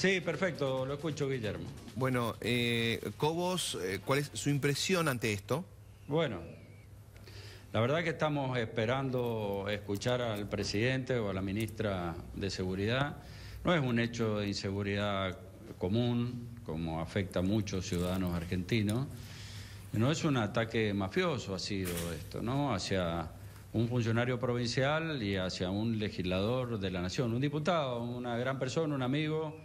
Sí, perfecto, lo escucho, Guillermo. Bueno, eh, Cobos, eh, ¿cuál es su impresión ante esto? Bueno, la verdad que estamos esperando escuchar al presidente o a la ministra de Seguridad. No es un hecho de inseguridad común, como afecta a muchos ciudadanos argentinos. No es un ataque mafioso, ha sido esto, ¿no? Hacia un funcionario provincial y hacia un legislador de la nación, un diputado, una gran persona, un amigo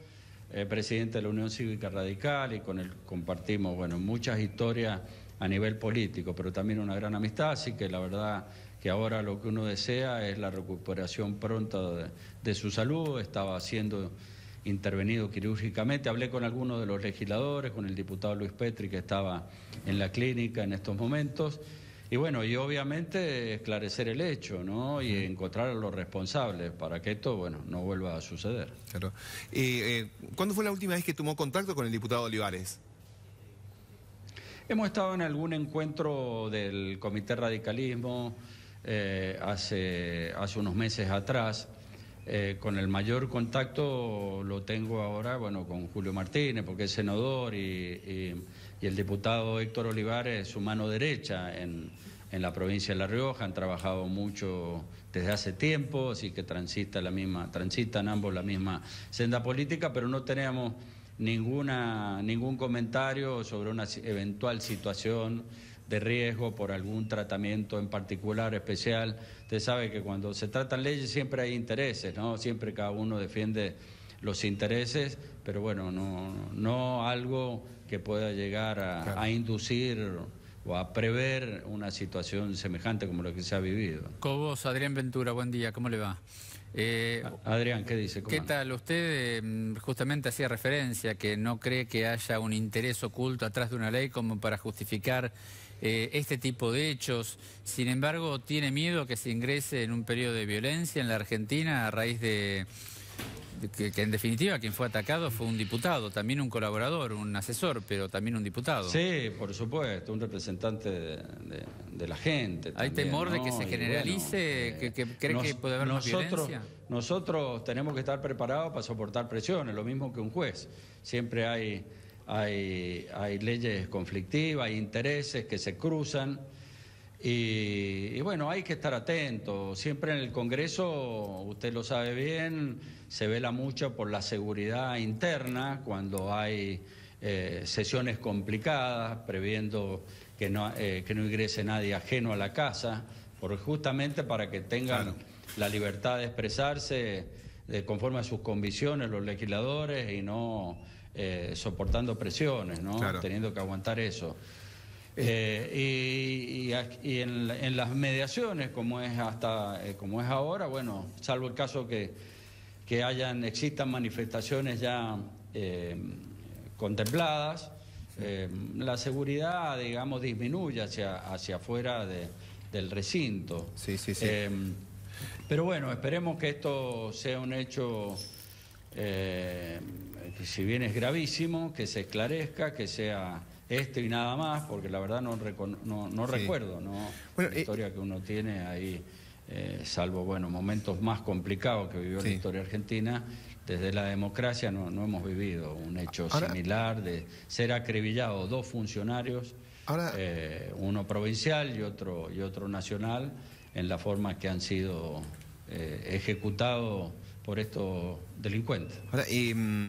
eh, presidente de la Unión Cívica Radical y con él compartimos bueno, muchas historias a nivel político, pero también una gran amistad, así que la verdad que ahora lo que uno desea es la recuperación pronta de, de su salud, estaba siendo intervenido quirúrgicamente, hablé con algunos de los legisladores, con el diputado Luis Petri que estaba en la clínica en estos momentos. Y bueno, y obviamente esclarecer el hecho, ¿no? Y encontrar a los responsables para que esto, bueno, no vuelva a suceder. Claro. y eh, ¿Cuándo fue la última vez que tomó contacto con el diputado Olivares? Hemos estado en algún encuentro del Comité Radicalismo eh, hace, hace unos meses atrás. Eh, con el mayor contacto lo tengo ahora, bueno, con Julio Martínez, porque es senador y, el diputado Héctor Olivares su mano derecha en, en, la provincia de La Rioja, han trabajado mucho desde hace tiempo, así que transita la misma, transitan ambos la misma senda política, pero no tenemos ninguna, ningún comentario sobre una eventual situación de riesgo por algún tratamiento en particular especial. Usted sabe que cuando se tratan leyes siempre hay intereses, ¿no? Siempre cada uno defiende los intereses, pero bueno, no, no algo que pueda llegar a, a inducir o a prever una situación semejante como la que se ha vivido. Cobos, Adrián Ventura, buen día, ¿cómo le va? Eh, Adrián, ¿qué dice? ¿Qué tal? Usted em, justamente hacía referencia que no cree que haya un interés oculto atrás de una ley como para justificar eh, este tipo de hechos. Sin embargo, ¿tiene miedo que se ingrese en un periodo de violencia en la Argentina a raíz de que, en definitiva quien fue atacado fue un diputado, también un colaborador, un asesor, pero también un diputado. Sí, por supuesto, un representante de, la gente. ¿Hay temor de que se generalice? que, que, eh, ¿Cree que puede haber nosotros, violencia? Nosotros tenemos que estar preparados para soportar presiones, lo mismo que un juez. Siempre hay, hay, hay leyes conflictivas, hay intereses que se cruzan y bueno, hay que estar atento. Siempre en el Congreso, usted lo sabe bien, se vela mucho por la seguridad interna cuando hay eh, sesiones complicadas, previendo que no, eh, que no ingrese nadie ajeno a la casa, por, justamente para que tengan la libertad de expresarse de eh, conforme a sus convicciones los legisladores y no soportando presiones, ¿no? Teniendo que aguantar eso. Eh, y, en, las mediaciones, como es hasta eh, como es ahora, bueno, salvo el caso que, que hayan, existan manifestaciones ya eh, contempladas, la seguridad, digamos, disminuye hacia, hacia afuera del recinto. Sí, sí, sí. pero bueno, esperemos que esto sea un hecho si bien es gravísimo, que se esclarezca, que sea esto y nada más, porque la verdad no, no, recuerdo, ¿no? la historia que uno tiene ahí, eh, salvo, bueno, momentos más complicados que vivió la historia argentina, desde la democracia no, hemos vivido un hecho similar de ser acribillados dos funcionarios, eh, uno provincial y otro, y otro nacional, en la forma que han sido eh, ejecutados por estos delincuentes. y... Mm,